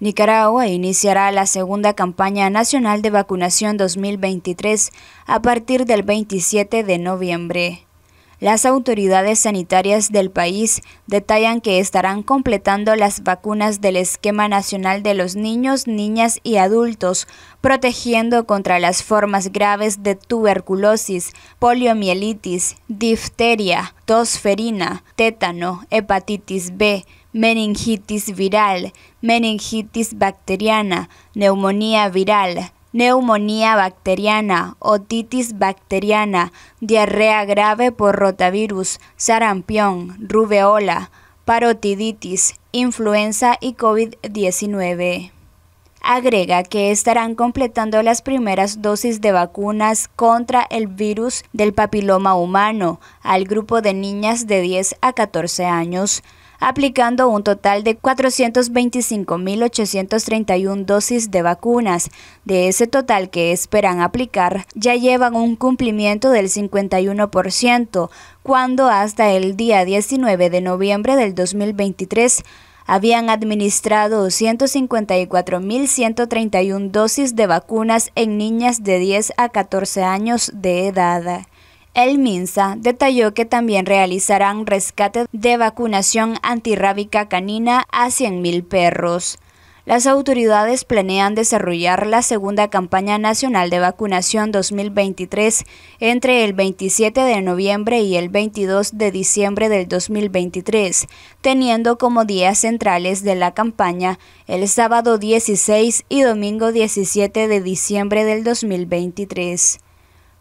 Nicaragua iniciará la segunda campaña nacional de vacunación 2023 a partir del 27 de noviembre. Las autoridades sanitarias del país detallan que estarán completando las vacunas del esquema nacional de los niños, niñas y adultos, protegiendo contra las formas graves de tuberculosis, poliomielitis, difteria, tosferina, tétano, hepatitis B, meningitis viral, meningitis bacteriana, neumonía viral, neumonía bacteriana, otitis bacteriana, diarrea grave por rotavirus, sarampión, rubeola, parotiditis, influenza y COVID-19. Agrega que estarán completando las primeras dosis de vacunas contra el virus del papiloma humano al grupo de niñas de 10 a 14 años aplicando un total de 425.831 dosis de vacunas. De ese total que esperan aplicar, ya llevan un cumplimiento del 51%, cuando hasta el día 19 de noviembre del 2023 habían administrado 154.131 dosis de vacunas en niñas de 10 a 14 años de edad. El MINSA detalló que también realizarán rescate de vacunación antirrábica canina a 100.000 perros. Las autoridades planean desarrollar la segunda campaña nacional de vacunación 2023 entre el 27 de noviembre y el 22 de diciembre del 2023, teniendo como días centrales de la campaña el sábado 16 y domingo 17 de diciembre del 2023.